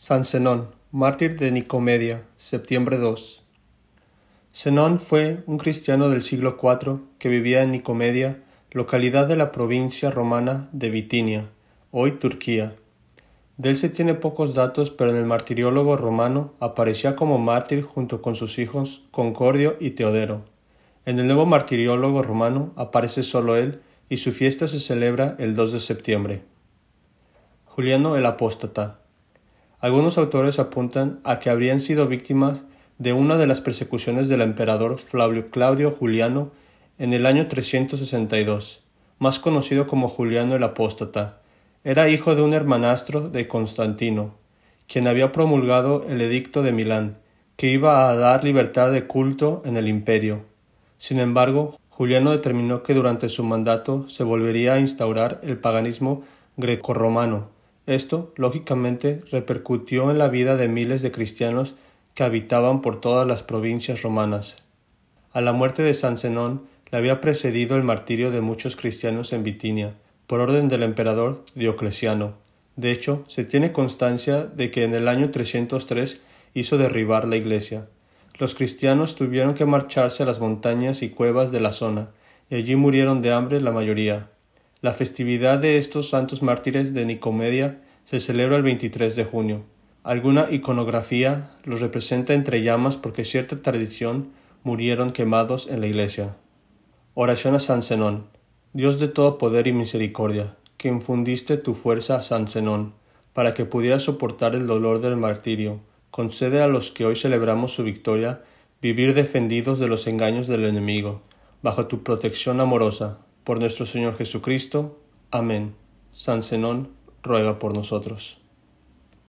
San Zenón, mártir de Nicomedia, septiembre 2. Zenón fue un cristiano del siglo IV que vivía en Nicomedia, localidad de la provincia romana de Bitinia, hoy Turquía. De él se tiene pocos datos, pero en el martiriólogo romano aparecía como mártir junto con sus hijos Concordio y Teodoro. En el nuevo martiriólogo romano aparece solo él y su fiesta se celebra el 2 de septiembre. Juliano el Apóstata, algunos autores apuntan a que habrían sido víctimas de una de las persecuciones del emperador Flavio Claudio Juliano en el año 362, más conocido como Juliano el Apóstata. Era hijo de un hermanastro de Constantino, quien había promulgado el Edicto de Milán, que iba a dar libertad de culto en el imperio. Sin embargo, Juliano determinó que durante su mandato se volvería a instaurar el paganismo grecorromano, esto, lógicamente, repercutió en la vida de miles de cristianos que habitaban por todas las provincias romanas. A la muerte de San Zenón le había precedido el martirio de muchos cristianos en Vitinia, por orden del emperador Diocleciano. De hecho, se tiene constancia de que en el año 303 hizo derribar la iglesia. Los cristianos tuvieron que marcharse a las montañas y cuevas de la zona, y allí murieron de hambre la mayoría. La festividad de estos santos mártires de Nicomedia se celebra el 23 de junio. Alguna iconografía los representa entre llamas porque cierta tradición murieron quemados en la iglesia. Oración a San Zenón. Dios de todo poder y misericordia, que infundiste tu fuerza a San Zenón, para que pudiera soportar el dolor del martirio, concede a los que hoy celebramos su victoria vivir defendidos de los engaños del enemigo, bajo tu protección amorosa, por nuestro Señor Jesucristo. Amén. San Zenón ruega por nosotros.